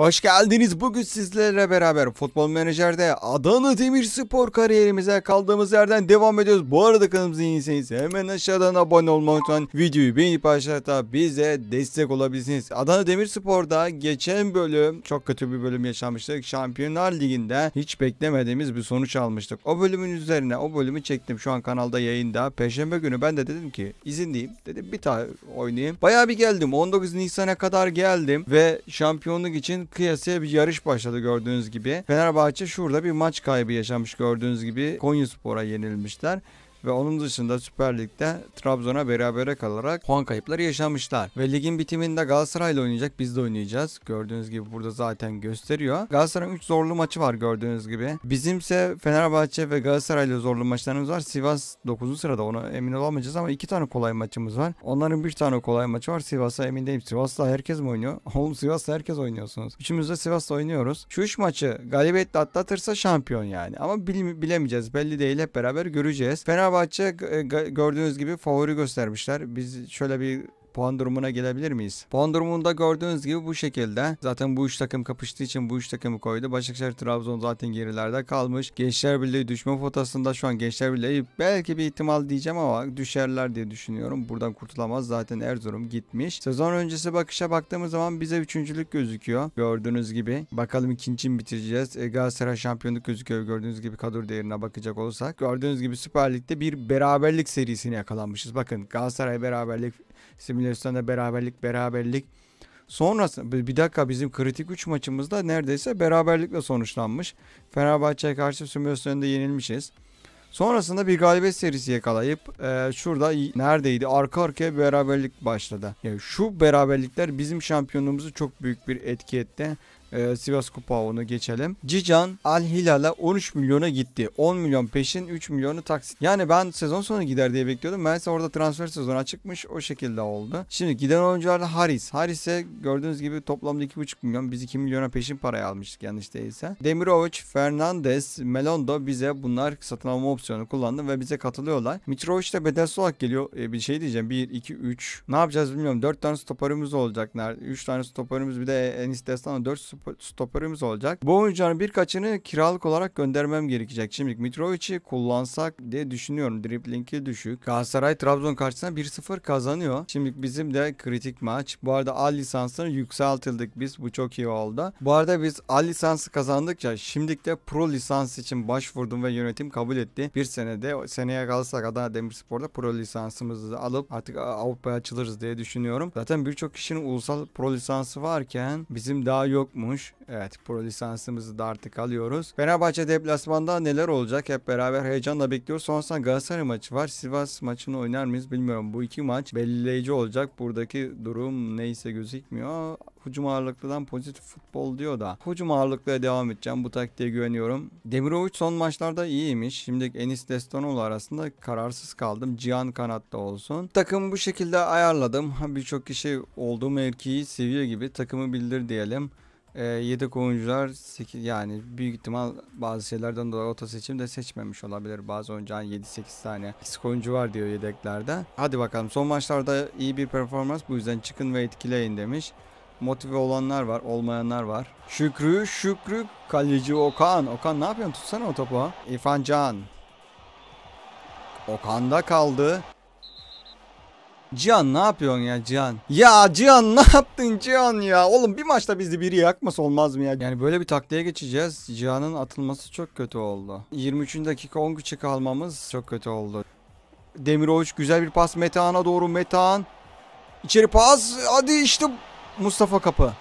Hoş geldiniz. Bugün sizlerle beraber Futbol Menajer'de Adana Demirspor kariyerimize kaldığımız yerden devam ediyoruz. Bu arada kanalımıza yeniyseniz Hemen aşağıdan abone olmayı unutmayın. Videoyu beğenip aşağıda bize destek olabilirsiniz. Adana Demirspor'da geçen bölüm çok kötü bir bölüm yaşamıştık. Şampiyonlar Ligi'nde hiç beklemediğimiz bir sonuç almıştık. O bölümün üzerine o bölümü çektim. Şu an kanalda yayında. Perşembe günü ben de dedim ki izinliyim. Dedim bir tane oynayayım. Bayağı bir geldim. 19 Nisan'a kadar geldim ve şampiyonluk için kıyasıya bir yarış başladı gördüğünüz gibi. Fenerbahçe şurada bir maç kaybı yaşamış gördüğünüz gibi. Konyaspor'a yenilmişler ve onun dışında Süper Lig'de Trabzon'a berabere kalarak puan kayıpları yaşamışlar. Ve ligin bitiminde Galatasaray'la oynayacak biz de oynayacağız. Gördüğünüz gibi burada zaten gösteriyor. Galatasaray'ın 3 zorlu maçı var gördüğünüz gibi. Bizimse Fenerbahçe ve Galatasaray'la zorlu maçlarımız var. Sivas 9. sırada ona emin olamayacağız ama 2 tane kolay maçımız var. Onların 1 tane kolay maçı var. Sivas'a emin değilim. Sivas'ta herkes mi oynuyor? Oğlum Sivas'ta herkes oynuyorsunuz. Üçümüz de Sivas'la oynuyoruz. Şu 3 maçı galibiyetle atlatırsa şampiyon yani. Ama bilemeyeceğiz. Belli değil. Hep beraber göreceğiz. Fenerbahçe Fenerbahçe e, gördüğünüz gibi favori göstermişler. Biz şöyle bir puan durumuna gelebilir miyiz? Puan durumunda gördüğünüz gibi bu şekilde. Zaten bu üç takım kapıştığı için bu üç takımı koydu. Başakşehir Trabzon zaten gerilerde kalmış. Gençler Birliği düşme fotosunda şu an Gençler Birliği belki bir ihtimal diyeceğim ama düşerler diye düşünüyorum. Buradan kurtulamaz. Zaten Erzurum gitmiş. Sezon öncesi bakışa baktığımız zaman bize üçüncülük gözüküyor. Gördüğünüz gibi. Bakalım ikinci mi bitireceğiz? E, Galatasaray şampiyonluk gözüküyor. Gördüğünüz gibi kadro değerine bakacak olursak. Gördüğünüz gibi Süper Lig'de bir beraberlik serisini yakalanmışız. Bakın Galatasaray beraberlik işte beraberlik beraberlik. Sonrasında bir dakika bizim kritik 3 maçımızda neredeyse beraberlikle sonuçlanmış. Fenerbahçe'ye karşı Simülasyon'da yenilmişiz. Sonrasında bir galibiyet serisi yakalayıp e, şurada neredeydi arka arkaya beraberlik başladı. Yani şu beraberlikler bizim şampiyonluğumuzu çok büyük bir etki etti. Ee, Sivas Kupa geçelim. Cican Al Hilal'e 13 milyona gitti. 10 milyon peşin 3 milyonu taksit. Yani ben sezon sonu gider diye bekliyordum. Meğerse orada transfer sezonu açıkmış, o şekilde oldu. Şimdi giden oyuncular Haris. Haris'e gördüğünüz gibi toplamda 2,5 milyon. Biz 2 milyona peşin paraya almıştık yanlış değilse. Demirovic, Fernandez, Melondo bize bunlar satın alma opsiyonu kullandı ve bize katılıyorlar. Mitrovic de bedelsiz olarak geliyor. Ee, bir şey diyeceğim. 1, 2, 3. Ne yapacağız bilmiyorum. 4 tane stoperimiz olacak. 3 tane stoperimiz bir de Enis Destan'a 4 stoperimiz olacak. Bu oyuncuların birkaçını kiralık olarak göndermem gerekecek. Şimdi Mitrovic'i kullansak diye düşünüyorum. Driblingi düşük. Galatasaray Trabzon karşısında 1-0 kazanıyor. Şimdi bizim de kritik maç. Bu arada A lisansını yükseltildik biz. Bu çok iyi oldu. Bu arada biz A lisansı kazandıkça şimdilik de pro lisans için başvurdum ve yönetim kabul etti. Bir senede seneye kalırsak Adana Demirspor'da pro lisansımızı alıp artık Avrupa'ya açılırız diye düşünüyorum. Zaten birçok kişinin ulusal pro lisansı varken bizim daha yok mu? olmuş. Evet pro lisansımızı da artık alıyoruz. Fenerbahçe deplasmanda neler olacak hep beraber heyecanla bekliyoruz. Sonrasında Galatasaray maçı var. Sivas maçını oynar mıyız bilmiyorum. Bu iki maç belirleyici olacak. Buradaki durum neyse gözükmüyor. Hücum ağırlıklıdan pozitif futbol diyor da. Hücum ağırlıklıya devam edeceğim. Bu taktiğe güveniyorum. Demirovic son maçlarda iyiymiş. Şimdi Enis Destanoğlu arasında kararsız kaldım. Cihan kanatta olsun. Takımı bu şekilde ayarladım. Birçok kişi olduğu mevkiyi seviyor gibi takımı bildir diyelim e, yedek oyuncular yani büyük ihtimal bazı şeylerden dolayı oto seçimde seçmemiş olabilir. Bazı oyuncuların 7-8 tane eksik oyuncu var diyor yedeklerde. Hadi bakalım son maçlarda iyi bir performans bu yüzden çıkın ve etkileyin demiş. Motive olanlar var, olmayanlar var. Şükrü, Şükrü, kaleci Okan. Okan ne yapıyorsun? Tutsana o topu. İrfan Can. Okan'da kaldı. Cihan ne yapıyorsun ya Cihan? Ya Cihan ne yaptın Cihan ya? Oğlum bir maçta bizi biri yakması olmaz mı ya? Yani böyle bir taktiğe geçeceğiz. Cihan'ın atılması çok kötü oldu. 23. dakika 10 küçük kalmamız çok kötü oldu. Demiroviç güzel bir pas Metehan'a doğru Metehan. İçeri pas. Hadi işte Mustafa Kapı.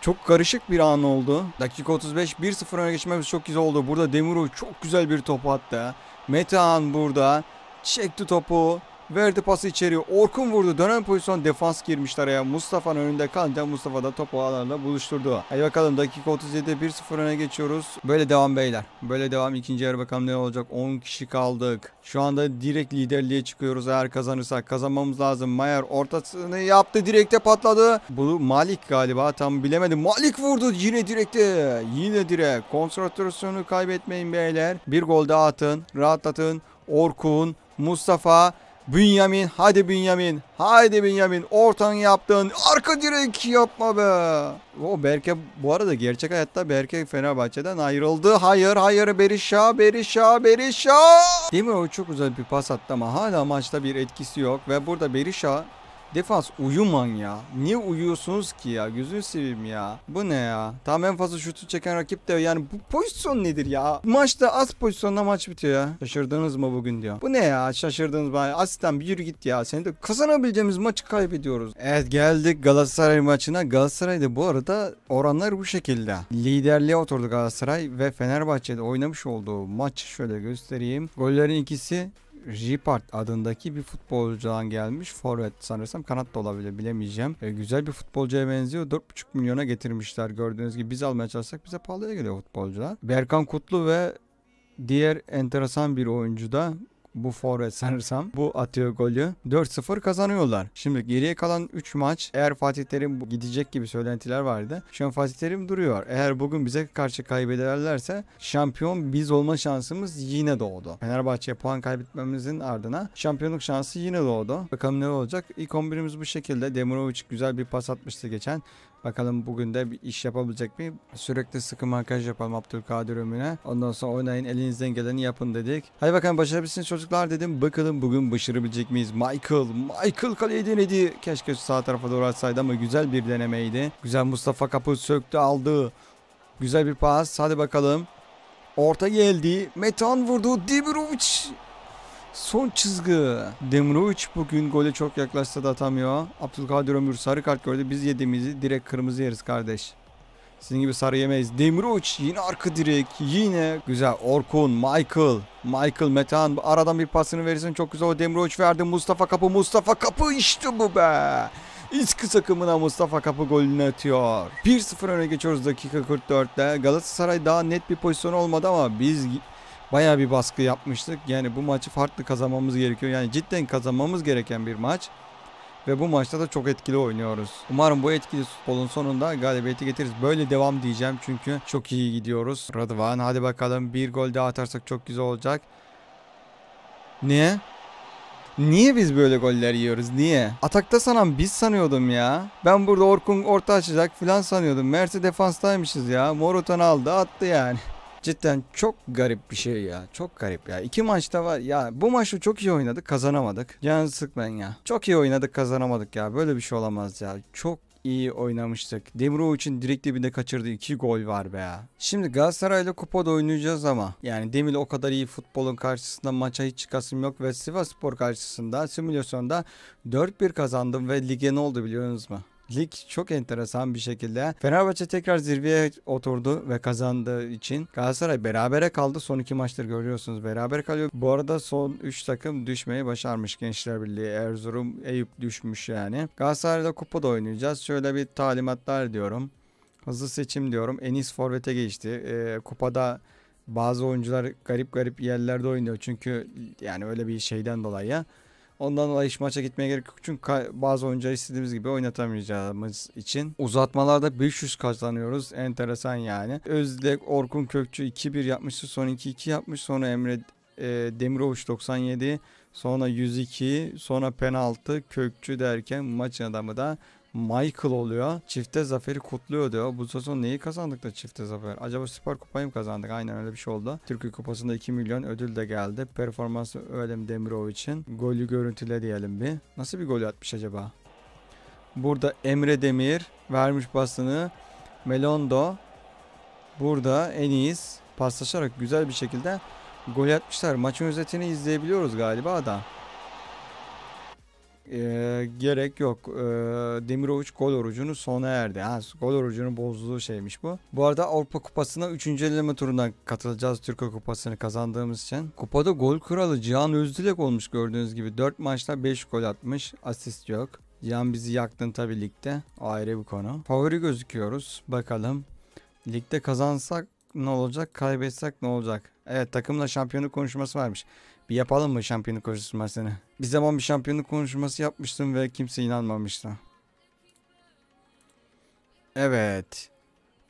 Çok karışık bir an oldu. Dakika 35 1-0 öne geçmemiz çok güzel oldu. Burada Demiroviç çok güzel bir top attı. Metehan burada. Çekti topu. Verdi pası içeriye. Orkun vurdu. Dönen pozisyon defans girmiş araya. Mustafa'nın önünde kalınca Mustafa da topu ağlarla buluşturdu. Hadi bakalım dakika 37 1-0 öne geçiyoruz. Böyle devam beyler. Böyle devam. ikinci yarı bakalım ne olacak. 10 kişi kaldık. Şu anda direkt liderliğe çıkıyoruz eğer kazanırsak. Kazanmamız lazım. Mayer ortasını yaptı. Direkte patladı. Bu Malik galiba tam bilemedim. Malik vurdu. Yine direkte. Yine direkt. Konsantrasyonu kaybetmeyin beyler. Bir gol daha atın. Rahatlatın. Orkun, Mustafa Bünyamin hadi Bünyamin. Hadi Bünyamin. ortan yaptın, arka direk yapma be. O Berke bu arada gerçek hayatta Berke Fenerbahçe'den ayrıldı. Hayır hayır Berisha Berisha Berisha. Değil mi o çok güzel bir pas attı ama hala maçta bir etkisi yok. Ve burada Berisha Defans uyuman ya. Niye uyuyorsunuz ki ya? Gözünü seveyim ya. Bu ne ya? Tam en fazla şutu çeken rakip de yani bu pozisyon nedir ya? Maçta az pozisyonla maç bitiyor ya. Şaşırdınız mı bugün diyor. Bu ne ya? Şaşırdınız bana. Asistan bir yürü git ya. Seni de kazanabileceğimiz maçı kaybediyoruz. Evet geldik Galatasaray maçına. Galatasaray'da bu arada oranlar bu şekilde. Liderliğe oturdu Galatasaray ve Fenerbahçe'de oynamış olduğu maçı şöyle göstereyim. Gollerin ikisi Ripart adındaki bir futbolcudan gelmiş. Forvet sanırsam kanat da olabilir bilemeyeceğim. E, güzel bir futbolcuya benziyor. 4,5 milyona getirmişler gördüğünüz gibi. Biz almaya çalışsak bize pahalıya geliyor futbolcular. Berkan Kutlu ve diğer enteresan bir oyuncu da bu forvet sanırsam bu atıyor golü. 4-0 kazanıyorlar. Şimdi geriye kalan 3 maç eğer Fatih Terim gidecek gibi söylentiler vardı. Şu an Fatih Terim duruyor. Eğer bugün bize karşı kaybederlerse şampiyon biz olma şansımız yine doğdu. Fenerbahçe'ye puan kaybetmemizin ardına şampiyonluk şansı yine doğdu. Bakalım ne olacak. İlk 11'imiz bu şekilde. Demirovic güzel bir pas atmıştı geçen. Bakalım bugün de bir iş yapabilecek mi? Sürekli sıkı makyaj yapalım Abdülkadir Ömür'e. Ondan sonra oynayın elinizden geleni yapın dedik. Hadi bakalım başarabilirsiniz çocuklar dedim. Bakalım bugün başarabilecek miyiz? Michael, Michael kaleye denedi. Keşke sağ tarafa doğru atsaydı ama güzel bir denemeydi. Güzel Mustafa kapı söktü aldı. Güzel bir pas. Hadi bakalım. Orta geldi. Metan vurdu. Dimirovic Son çizgi. Demirovic bugün gole çok yaklaştı, da atamıyor. Abdülkadir Ömür sarı kart gördü. Biz yediğimizi direkt kırmızı yeriz kardeş. Sizin gibi sarı yemeyiz. Demirovic yine arka direk. Yine güzel. Orkun, Michael. Michael, Metehan. Aradan bir pasını verirsin. Çok güzel. O Demirovic verdi. Mustafa Kapı. Mustafa Kapı işte bu be. İçki takımına Mustafa Kapı golünü atıyor. 1-0 öne geçiyoruz dakika 44'te. Galatasaray daha net bir pozisyon olmadı ama biz Baya bir baskı yapmıştık. Yani bu maçı farklı kazanmamız gerekiyor. Yani cidden kazanmamız gereken bir maç. Ve bu maçta da çok etkili oynuyoruz. Umarım bu etkili futbolun sonunda galibiyeti getiririz. Böyle devam diyeceğim çünkü çok iyi gidiyoruz. Radovan hadi bakalım bir gol daha atarsak çok güzel olacak. Niye? Niye biz böyle goller yiyoruz? Niye? Atakta sanan biz sanıyordum ya. Ben burada Orkun orta açacak falan sanıyordum. Mersi defanstaymışız ya. Morutan aldı attı yani. Cidden çok garip bir şey ya. Çok garip ya. İki maçta var ya. Bu maçı çok iyi oynadık kazanamadık. Canı sıkmayın ya. Çok iyi oynadık kazanamadık ya. Böyle bir şey olamaz ya. Çok iyi oynamıştık. Demiro için direkt dibinde kaçırdığı 2 gol var be ya. Şimdi Galatasaray'la kupada oynayacağız ama yani Demir o kadar iyi futbolun karşısında maça hiç çıkasım yok ve Sivas Spor karşısında simülasyonda 4-1 kazandım ve lige ne oldu biliyorsunuz mu? lig çok enteresan bir şekilde. Fenerbahçe tekrar zirveye oturdu ve kazandığı için Galatasaray berabere kaldı. Son iki maçtır görüyorsunuz beraber kalıyor. Bu arada son 3 takım düşmeyi başarmış Gençler Birliği. Erzurum, Eyüp düşmüş yani. Galatasaray'da kupada oynayacağız. Şöyle bir talimatlar diyorum. Hızlı seçim diyorum. Enis Forvet'e geçti. E, kupada bazı oyuncular garip garip yerlerde oynuyor. Çünkü yani öyle bir şeyden dolayı. Ondan dolayı hiç maça gitmeye gerek yok. Çünkü bazı oyuncuları istediğimiz gibi oynatamayacağımız için. Uzatmalarda 500 kazanıyoruz. Enteresan yani. Özlek, Orkun Kökçü 2-1 yapmıştı. Son 2-2 yapmış. Sonra Emre e, Demiroviç 97. Sonra 102. Sonra penaltı Kökçü derken maçın adamı da Michael oluyor. Çifte zaferi kutluyor diyor. Bu sezon neyi kazandık da çifte zafer? Acaba süper kupayı mı kazandık? Aynen öyle bir şey oldu. Türkiye kupasında 2 milyon ödül de geldi. Performansı öğelim Demirov için. Golü görüntüle diyelim bir. Nasıl bir gol atmış acaba? Burada Emre Demir vermiş pasını. Melondo burada en iyiyiz paslaşarak güzel bir şekilde gol atmışlar. Maçın özetini izleyebiliyoruz galiba da e, gerek yok. E, ee, Demiroviç gol orucunu sona erdi. Ha, gol orucunu bozduğu şeymiş bu. Bu arada Avrupa Kupası'na 3. eleme turundan katılacağız Türkiye Kupası'nı kazandığımız için. Kupada gol kralı Cihan Özdilek olmuş gördüğünüz gibi. 4 maçta 5 gol atmış. Asist yok. Cihan bizi yaktın tabii ligde. Ayrı bir konu. Favori gözüküyoruz. Bakalım. Ligde kazansak ne olacak? Kaybetsek ne olacak? Evet takımla şampiyonu konuşması varmış. Bir yapalım mı şampiyonluk konuşmasını? Bir zaman bir şampiyonluk konuşması yapmıştım ve kimse inanmamıştı. Evet.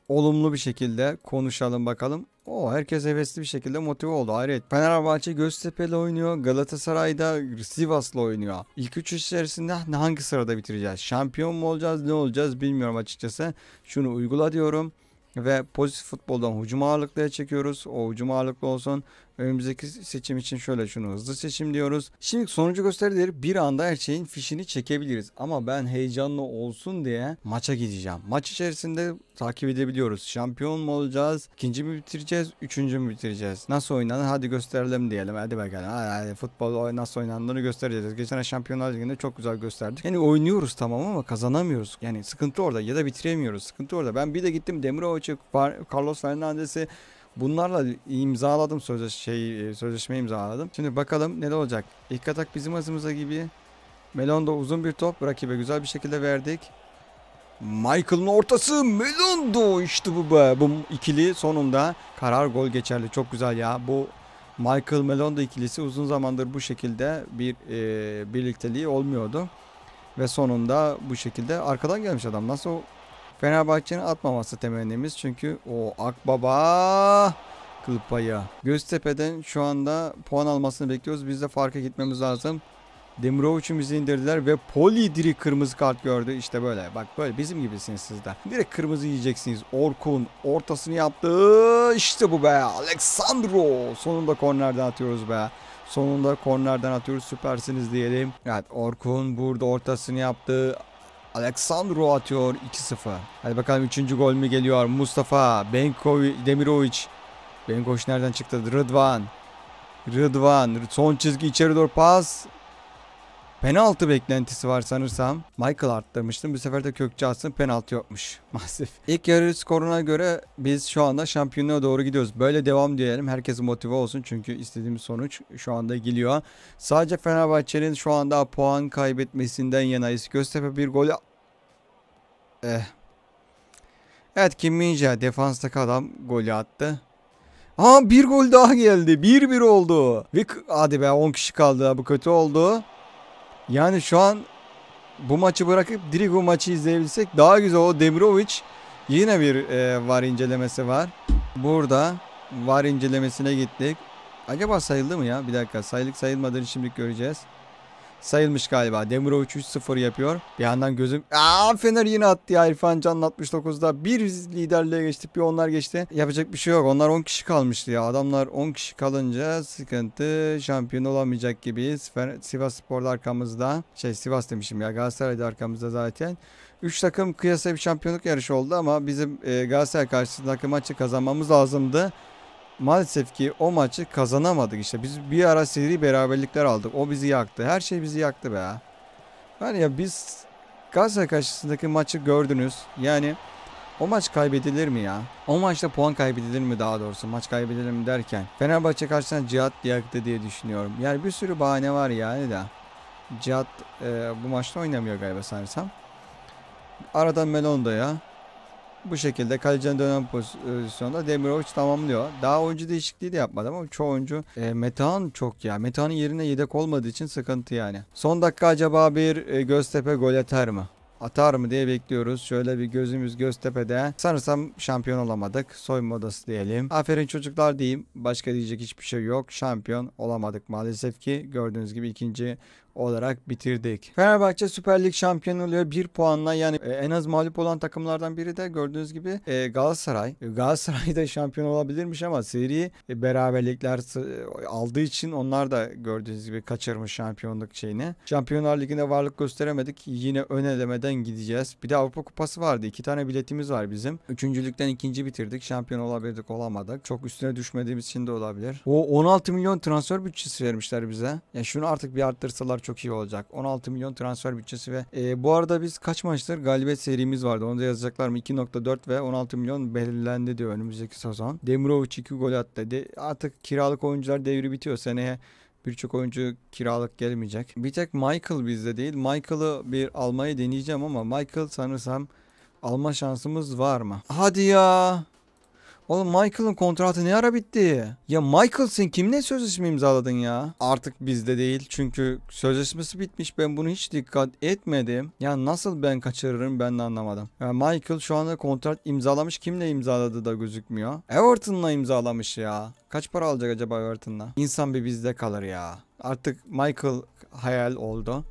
Olumlu bir şekilde konuşalım bakalım. O herkes hevesli bir şekilde motive oldu. Hayret. Fenerbahçe göztepele oynuyor. Galatasaray'da Sivas'la oynuyor. İlk üç içerisinde hangi sırada bitireceğiz? Şampiyon mu olacağız ne olacağız bilmiyorum açıkçası. Şunu uygula diyorum ve pozitif futboldan hücum ağırlıklıya çekiyoruz. O hücum ağırlıklı olsun. Önümüzdeki seçim için şöyle şunu hızlı seçim diyoruz. Şimdi sonucu gösterdiler. Bir anda her şeyin fişini çekebiliriz. Ama ben heyecanlı olsun diye maça gideceğim. Maç içerisinde takip edebiliyoruz. Şampiyon mu olacağız? İkinci mi bitireceğiz? Üçüncü mü bitireceğiz? Nasıl oynanır? Hadi gösterelim diyelim. Hadi bakalım. Hadi, hadi futbol nasıl oynandığını göstereceğiz. Geçen Şampiyonlar Ligi'nde çok güzel gösterdik. Yani oynuyoruz tamam ama kazanamıyoruz. Yani sıkıntı orada ya da bitiremiyoruz. Sıkıntı orada. Ben bir de gittim Demirovic'i, Carlos Fernandes'i Bunlarla imzaladım sözleş şey e, sözleşme imzaladım. Şimdi bakalım ne olacak. İlk atak bizim azımıza gibi. Melon da uzun bir top rakibe güzel bir şekilde verdik. Michael'ın ortası Melondo işte bu be. Bu ikili sonunda karar gol geçerli. Çok güzel ya. Bu Michael Melondo ikilisi uzun zamandır bu şekilde bir e, birlikteliği olmuyordu. Ve sonunda bu şekilde arkadan gelmiş adam. Nasıl Fenerbahçe'nin atmaması temennimiz. Çünkü o Akbaba kılıp payı. Göztepe'den şu anda puan almasını bekliyoruz. Biz de farka gitmemiz lazım. Demirovic'i bizi indirdiler ve Poli diri kırmızı kart gördü. İşte böyle. Bak böyle bizim gibisiniz siz de. Direkt kırmızı yiyeceksiniz. Orkun ortasını yaptı. İşte bu be. Alexandro. Sonunda kornerden atıyoruz be. Sonunda kornerden atıyoruz. Süpersiniz diyelim. Evet Orkun burada ortasını yaptı. Aleksandro atıyor 2-0. Hadi bakalım 3. gol mü geliyor? Mustafa, Benko, Demirovic. Benkoş nereden çıktı? Rıdvan. Rıdvan. Son çizgi içeri doğru pas. Penaltı beklentisi var sanırsam. Michael arttırmıştım. Bu sefer de Kökçe atsın penaltı yokmuş. Maalesef. İlk yarı skoruna göre biz şu anda şampiyonluğa doğru gidiyoruz. Böyle devam diyelim. Herkes motive olsun. Çünkü istediğimiz sonuç şu anda geliyor. Sadece Fenerbahçe'nin şu anda puan kaybetmesinden yanayız. Göztepe bir gol. Eh. Evet Kim Minja defanstaki adam golü attı. Aa bir gol daha geldi. 1-1 oldu. Ve hadi be 10 kişi kaldı. Bu kötü oldu. Yani şu an bu maçı bırakıp Drigo maçı izleyebilsek daha güzel. O Demirovic yine bir e, var incelemesi var. Burada var incelemesine gittik. Acaba sayıldı mı ya? Bir dakika sayılık sayılmadığını şimdi göreceğiz sayılmış galiba. Demirov 3-0 yapıyor. Bir yandan gözüm... Aa Fener yine attı ya İrfan Can 69'da. Bir liderliğe geçti, bir onlar geçti. Yapacak bir şey yok. Onlar 10 kişi kalmıştı ya. Adamlar 10 kişi kalınca sıkıntı. Şampiyon olamayacak gibiyiz. Sivas Spor'da arkamızda. Şey Sivas demişim ya. Galatasaray'da arkamızda zaten. 3 takım kıyasaya bir şampiyonluk yarışı oldu ama bizim e, Galatasaray karşısındaki maçı kazanmamız lazımdı maalesef ki o maçı kazanamadık işte. Biz bir ara seri beraberlikler aldık. O bizi yaktı. Her şey bizi yaktı be. Yani ya biz Galatasaray karşısındaki maçı gördünüz. Yani o maç kaybedilir mi ya? O maçta puan kaybedilir mi daha doğrusu? Maç kaybedilir mi derken. Fenerbahçe karşısında Cihat yaktı diye düşünüyorum. Yani bir sürü bahane var yani de. Cihat e, bu maçta oynamıyor galiba sanırsam. Aradan Melon da ya. Bu şekilde kalecinin dönen e, pozisyonda Demirovic tamamlıyor. Daha oyuncu değişikliği de yapmadı ama çoğu oyuncu e, Metehan çok ya. Metehan'ın yerine yedek olmadığı için sıkıntı yani. Son dakika acaba bir e, Göztepe gol atar mı? atar mı diye bekliyoruz. Şöyle bir gözümüz Göztepe'de. Sanırsam şampiyon olamadık. Soy modası diyelim. Aferin çocuklar diyeyim. Başka diyecek hiçbir şey yok. Şampiyon olamadık maalesef ki. Gördüğünüz gibi ikinci olarak bitirdik. Fenerbahçe Süper Lig şampiyonu oluyor. Bir puanla yani e, en az mağlup olan takımlardan biri de gördüğünüz gibi e, Galatasaray. E, Galatasaray da şampiyon olabilirmiş ama seri beraberlikler aldığı için onlar da gördüğünüz gibi kaçırmış şampiyonluk şeyini. Şampiyonlar Ligi'nde varlık gösteremedik. Yine ön elemeden gideceğiz. Bir de Avrupa Kupası vardı. iki tane biletimiz var bizim. Üçüncülükten ikinci bitirdik. Şampiyon olabildik olamadık. Çok üstüne düşmediğimiz için de olabilir. O 16 milyon transfer bütçesi vermişler bize. Ya yani şunu artık bir arttırsalar çok iyi olacak. 16 milyon transfer bütçesi ve e, bu arada biz kaç maçtır galibiyet serimiz vardı. Onu da yazacaklar mı? 2.4 ve 16 milyon belirlendi diyor önümüzdeki sezon. Demirovic 2 gol attı dedi. Artık kiralık oyuncular devri bitiyor. Seneye Birçok oyuncu kiralık gelmeyecek. Bir tek Michael bizde değil. Michael'ı bir almayı deneyeceğim ama Michael sanırsam alma şansımız var mı? Hadi ya. Oğlum Michael'ın kontratı ne ara bitti? Ya Michael sen kimle sözleşme imzaladın ya? Artık bizde değil çünkü sözleşmesi bitmiş ben bunu hiç dikkat etmedim. Ya nasıl ben kaçırırım ben de anlamadım. Ya Michael şu anda kontrat imzalamış kimle imzaladı da gözükmüyor. Everton'la imzalamış ya. Kaç para alacak acaba Everton'la? İnsan bir bizde kalır ya. Artık Michael hayal oldu.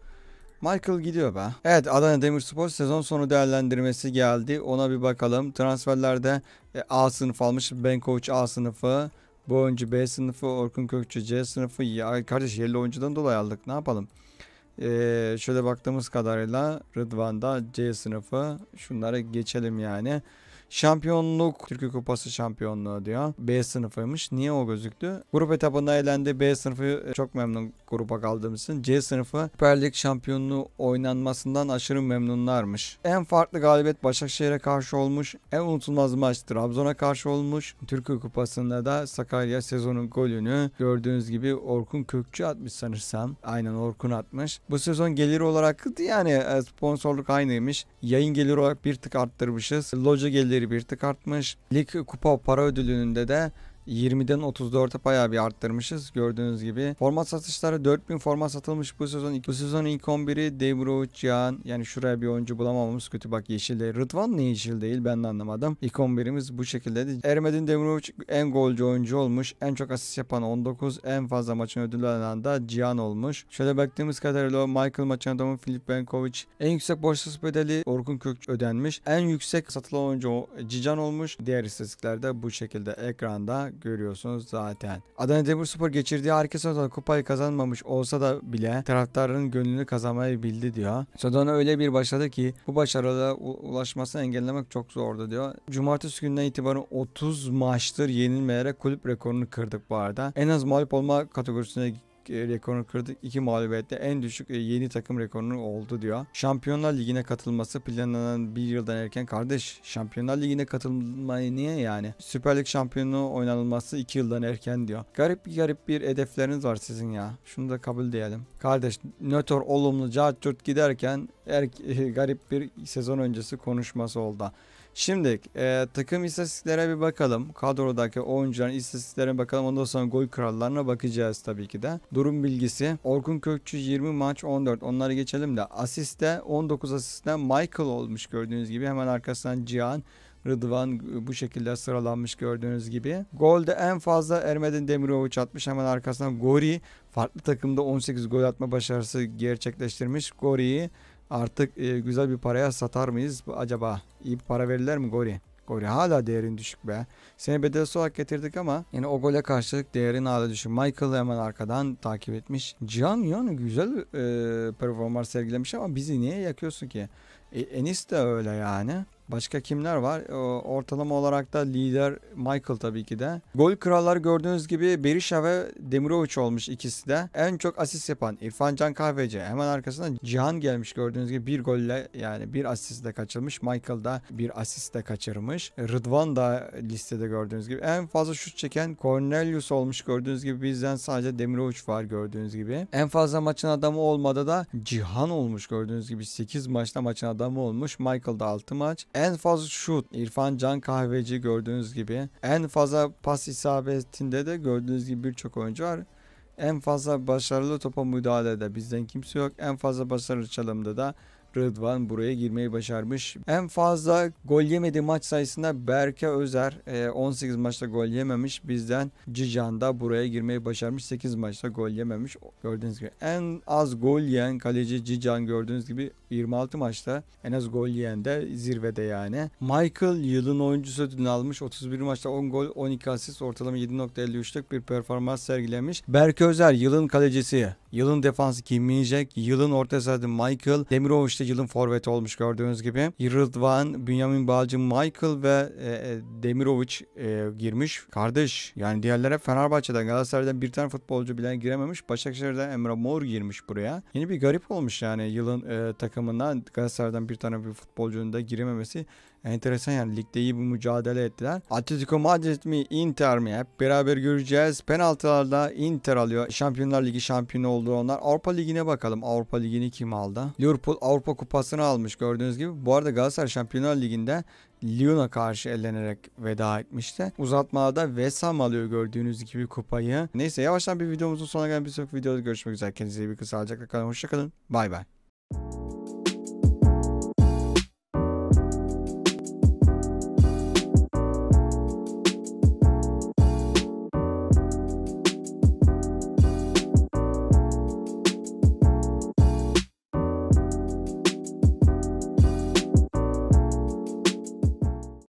Michael gidiyor be. Evet Adana Demirspor sezon sonu değerlendirmesi geldi. Ona bir bakalım. Transferlerde e, A sınıfı almış. Benkoviç A sınıfı. Bu oyuncu B sınıfı. Orkun Kökçü C sınıfı. Ya kardeş yerli oyuncudan dolayı aldık. Ne yapalım? Ee, şöyle baktığımız kadarıyla Rıdvan'da C sınıfı. Şunları geçelim yani. Şampiyonluk Türkiye Kupası şampiyonluğu diyor. B sınıfıymış. Niye o gözüktü? Grup etapında elendi. B sınıfı e, çok memnun gruba kaldığımız C sınıfı Süper Lig şampiyonluğu oynanmasından aşırı memnunlarmış. En farklı galibiyet Başakşehir'e karşı olmuş. En unutulmaz maç Trabzon'a karşı olmuş. Türk Kupası'nda da Sakarya sezonun golünü gördüğünüz gibi Orkun Kökçü atmış sanırsam. Aynen Orkun atmış. Bu sezon geliri olarak yani e, sponsorluk aynıymış. Yayın geliri olarak bir tık arttırmışız. Loca geliri bir tık artmış. Lig Kupa para ödülünde de 20'den 34'e bayağı bir arttırmışız gördüğünüz gibi. Format satışları 4000 forma satılmış bu sezon. Bu sezon ilk 11'i De Cihan Yani şuraya bir oyuncu bulamamamız kötü. Bak yeşil değil. Rıdvan ne yeşil değil ben de anlamadım. İlk 11'imiz bu şekildeydi. Ermedin De en golcü oyuncu olmuş. En çok asist yapan 19. En fazla maçın ödülü alan da Cihan olmuş. Şöyle baktığımız kadarıyla Michael Machado, Filip Benkovic. En yüksek borçsuz bedeli Orkun Kök ödenmiş. En yüksek satılan oyuncu Cican olmuş. Diğer istatistiklerde bu şekilde ekranda görüyorsunuz zaten. Adana Demirspor geçirdiği arka sezonda kupayı kazanmamış olsa da bile taraftarların gönlünü kazanmayı bildi diyor. Sezona öyle bir başladı ki bu başarıda ulaşmasını engellemek çok zordu diyor. Cumartesi gününden itibaren 30 maçtır yenilmeyerek kulüp rekorunu kırdık bu arada. En az mağlup olma kategorisine e, rekorunu kırdık. 2 mağlubiyetle en düşük e, yeni takım rekorunu oldu diyor. Şampiyonlar Ligi'ne katılması planlanan bir yıldan erken kardeş. Şampiyonlar Ligi'ne katılmayı niye yani? Süper Lig şampiyonu oynanılması iki yıldan erken diyor. Garip garip bir hedefleriniz var sizin ya. Şunu da kabul diyelim. Kardeş nötr olumlu cahit giderken er, garip bir sezon öncesi konuşması oldu. Şimdi e, takım istatistiklere bir bakalım. Kadrodaki oyuncuların istatistiklerine bakalım. Ondan sonra gol krallarına bakacağız tabii ki de. Durum bilgisi. Orkun Kökçü 20 maç 14. Onları geçelim de. Asiste 19 asiste Michael olmuş gördüğünüz gibi. Hemen arkasından Cihan. Rıdvan bu şekilde sıralanmış gördüğünüz gibi. Golde en fazla Ermedin Demiroviç atmış. Hemen arkasından Gori farklı takımda 18 gol atma başarısı gerçekleştirmiş. Gori'yi Artık e, güzel bir paraya satar mıyız acaba? İyi bir para verirler mi Gori? Gori hala değerin düşük be. Seni bedelsiz olarak getirdik ama yine o gole karşılık değerin hala düşük. Michael hemen arkadan takip etmiş. Can yani güzel e, performans sergilemiş ama bizi niye yakıyorsun ki? E, Enis de öyle yani. Başka kimler var? Ee, ortalama olarak da lider Michael tabii ki de. Gol kralları gördüğünüz gibi Berisha ve Demirovic olmuş ikisi de. En çok asist yapan İrfan Can Kahveci. Hemen arkasında Cihan gelmiş gördüğünüz gibi bir golle yani bir asistle kaçırmış. Michael da bir asistle kaçırmış. Rıdvan da listede gördüğünüz gibi. En fazla şut çeken Cornelius olmuş gördüğünüz gibi. Bizden sadece Demirovic var gördüğünüz gibi. En fazla maçın adamı olmadı da Cihan olmuş gördüğünüz gibi. 8 maçta maçın adamı olmuş. Michael da 6 maç en fazla şut İrfan Can Kahveci gördüğünüz gibi. En fazla pas isabetinde de gördüğünüz gibi birçok oyuncu var. En fazla başarılı topa müdahalede bizden kimse yok. En fazla başarılı çalımda da Rıdvan buraya girmeyi başarmış. En fazla gol yemedi maç sayısında Berke Özer 18 e, maçta gol yememiş. Bizden Cican da buraya girmeyi başarmış. 8 maçta gol yememiş. Gördüğünüz gibi en az gol yiyen kaleci Cican gördüğünüz gibi 26 maçta en az gol yiyen de zirvede yani. Michael yılın oyuncusu ödülünü almış. 31 maçta 10 gol 12 asist ortalama 7.53'lük bir performans sergilemiş. Berk Özer yılın kalecisi. Yılın defansı Kim Minjek, yılın orta sahada Michael, Demirov işte yılın forveti olmuş gördüğünüz gibi. Rıdvan, Bünyamin Balcı, Michael ve e, e Demirovic e, girmiş. Kardeş yani diğerlere Fenerbahçe'den Galatasaray'dan bir tane futbolcu bile girememiş. Başakşehir'den Emre Mor girmiş buraya. Yeni bir garip olmuş yani yılın e, takım takımına Galatasaray'dan bir tane bir futbolcunun da girememesi enteresan yani ligde iyi bir mücadele ettiler. Atletico Madrid mi Inter mi hep beraber göreceğiz. Penaltılarda Inter alıyor. Şampiyonlar Ligi şampiyonu oldu onlar. Avrupa Ligi'ne bakalım. Avrupa Ligi'ni kim aldı? Liverpool Avrupa Kupası'nı almış gördüğünüz gibi. Bu arada Galatasaray Şampiyonlar Ligi'nde Lyon'a karşı ellenerek veda etmişti. Uzatmada Vesam alıyor gördüğünüz gibi kupayı. Neyse yavaştan bir videomuzun sonuna gelen bir sonraki videoda görüşmek üzere. Kendinize iyi bakın. Sağlıcakla kalın. Hoşçakalın. Bay bay.